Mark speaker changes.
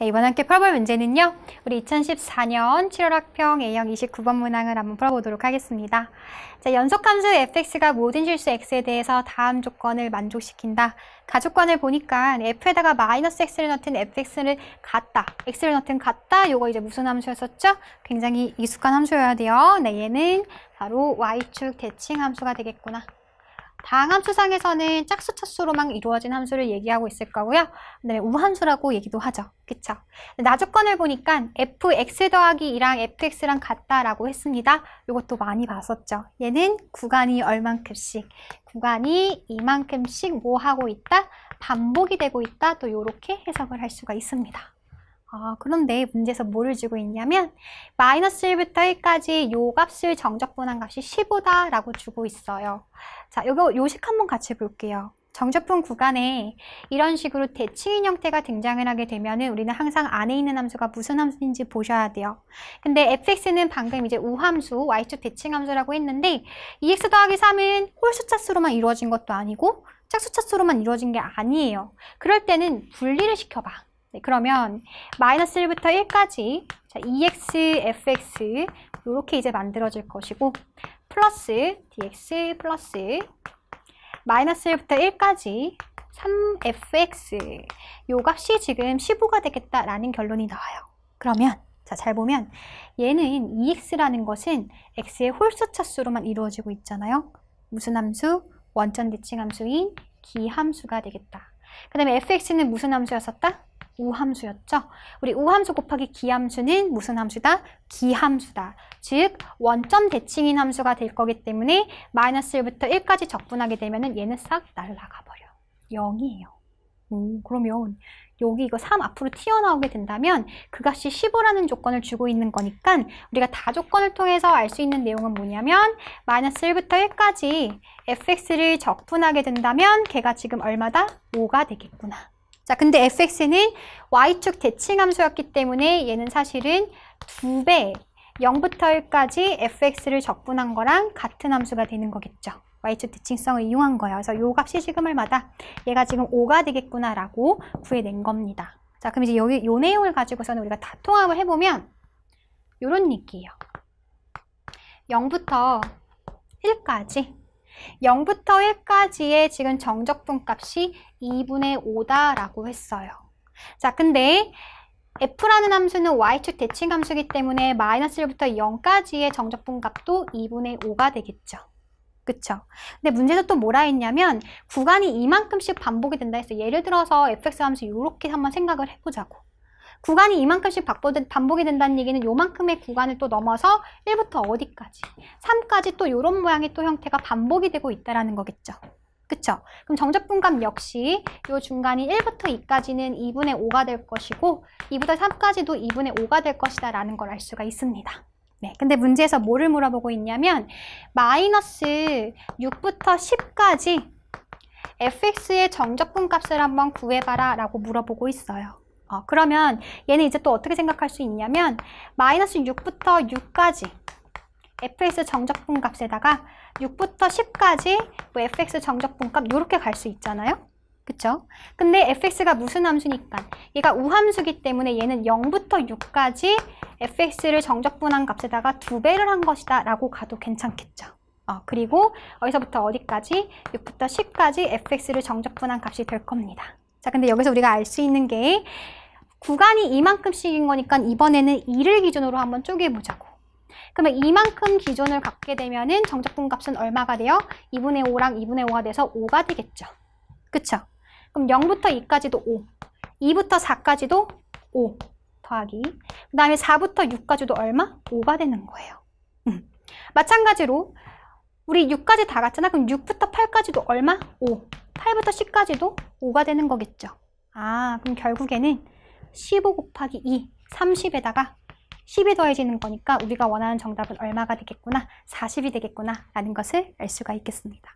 Speaker 1: 네, 이번 함께 풀어볼 문제는요. 우리 2014년 7월 학평 A형 29번 문항을 한번 풀어보도록 하겠습니다. 자, 연속함수 fx가 모든 실수 x에 대해서 다음 조건을 만족시킨다. 가조건을 보니까 f에다가 마이너스 x를 넣든 fx를 같다. x를 넣든 같다. 요거 이제 무슨 함수였었죠? 굉장히 익숙한 함수여야 돼요. 네, 얘는 바로 y축 대칭 함수가 되겠구나. 다항함 수상에서는 짝수 차수로만 이루어진 함수를 얘기하고 있을 거고요. 네, 우함수라고 얘기도 하죠. 그쵸? 네, 나주권을 보니까 fx 더하기 2랑 fx랑 같다라고 했습니다. 이것도 많이 봤었죠. 얘는 구간이 얼만큼씩, 구간이 이만큼씩 뭐 하고 있다? 반복이 되고 있다. 또 이렇게 해석을 할 수가 있습니다. 아, 그런데 문제에서 뭐를 주고 있냐면 마이너스 1부터 1까지 요 값을 정적분한 값이 15다 라고 주고 있어요 자 요거 요식 한번 같이 볼게요 정적분 구간에 이런 식으로 대칭인 형태가 등장을 하게 되면 은 우리는 항상 안에 있는 함수가 무슨 함수인지 보셔야 돼요. 근데 fx는 방금 이제 우함수, y축 대칭함수라고 했는데 2x 더하기 3은 홀수차수로만 이루어진 것도 아니고 짝수차수로만 이루어진 게 아니에요. 그럴 때는 분리를 시켜봐. 네, 그러면 마이너스 1부터 1까지 자, EX, FX 이렇게 이제 만들어질 것이고 플러스 DX 플러스 마이너스 1부터 1까지 3FX 요 값이 지금 15가 되겠다라는 결론이 나와요. 그러면 자, 잘 보면 얘는 EX라는 것은 X의 홀수 차수로만 이루어지고 있잖아요. 무슨 함수? 원점 대칭 함수인 기함수가 되겠다. 그 다음에 FX는 무슨 함수였었다? 우함수였죠. 우리 우함수 곱하기 기함수는 무슨 함수다? 기함수다. 즉 원점 대칭인 함수가 될 거기 때문에 마이너스 1부터 1까지 적분하게 되면 은 얘는 싹 날아가 버려. 0이에요. 오, 그러면 여기 이거 3 앞으로 튀어나오게 된다면 그 값이 15라는 조건을 주고 있는 거니까 우리가 다조건을 통해서 알 수 있는 내용은 뭐냐면 마이너스 1부터 1까지 fx를 적분하게 된다면 걔가 지금 얼마다? 5가 되겠구나. 자, 근데 fx는 y축 대칭함수였기 때문에 얘는 사실은 2배 0부터 1까지 fx를 적분한 거랑 같은 함수가 되는 거겠죠. y축 대칭성을 이용한 거예요. 그래서 요 값이 시그멀마다 얘가 지금 5가 되겠구나라고 구해낸 겁니다. 자, 그럼 이제 여기 요 내용을 가지고서는 우리가 다 통합을 해보면 이런 느낌이에요. 0부터 1까지 0부터 1까지의 지금 정적분 값이 2분의 5다라고 했어요. 자, 근데 f라는 함수는 y축 대칭 함수이기 때문에 마이너스 1부터 0까지의 정적분 값도 2분의 5가 되겠죠. 그쵸? 근데 문제에서 또 뭐라 했냐면 구간이 이만큼씩 반복이 된다 해서 예를 들어서 fx 함수 이렇게 한번 생각을 해보자고. 구간이 이만큼씩 반복이 된다는 얘기는 요만큼의 구간을 또 넘어서 1부터 어디까지 3까지 또요런 모양의 또 형태가 반복이 되고 있다는 라 거겠죠 그쵸? 그럼 정적분감 역시 요 중간이 1부터 2까지는 2분의 5가 될 것이고 2부터 3까지도 2분의 5가 될 것이다 라는 걸 알 수가 있습니다 네, 근데 문제에서 뭐를 물어보고 있냐면 마이너스 6부터 10까지 fx의 정적분 값을 한번 구해봐라 라고 물어보고 있어요 어, 그러면 얘는 이제 또 어떻게 생각할 수 있냐면 마이너스 6부터 6까지 fx 정적분 값에다가 6부터 10까지 뭐 fx 정적분 값 이렇게 갈 수 있잖아요. 그쵸? 근데 fx가 무슨 함수니까 얘가 우함수기 때문에 얘는 0부터 6까지 fx를 정적분한 값에다가 2 배를 한 것이다 라고 가도 괜찮겠죠. 어, 그리고 어디서부터 어디까지 6부터 10까지 fx를 정적분한 값이 될 겁니다. 자, 근데 여기서 우리가 알 수 있는 게 구간이 이만큼씩인 거니까 이번에는 2를 기준으로 한번 쪼개보자고. 그러면 이만큼 기준을 갖게 되면은 정적분 값은 얼마가 돼요? 2분의 5랑 2분의 5가 돼서 5가 되겠죠. 그쵸? 그럼 0부터 2까지도 5, 2부터 4까지도 5 더하기, 그 다음에 4부터 6까지도 얼마? 5가 되는 거예요. 음. 마찬가지로 우리 6까지 다 갔잖아. 그럼 6부터 8까지도 얼마? 5. 8부터 10까지도 5가 되는 거겠죠. 아, 그럼 결국에는 15 곱하기 2, 30에다가 10이 더해지는 거니까 우리가 원하는 정답은 얼마가 되겠구나, 40이 되겠구나 라는 것을 알 수가 있겠습니다.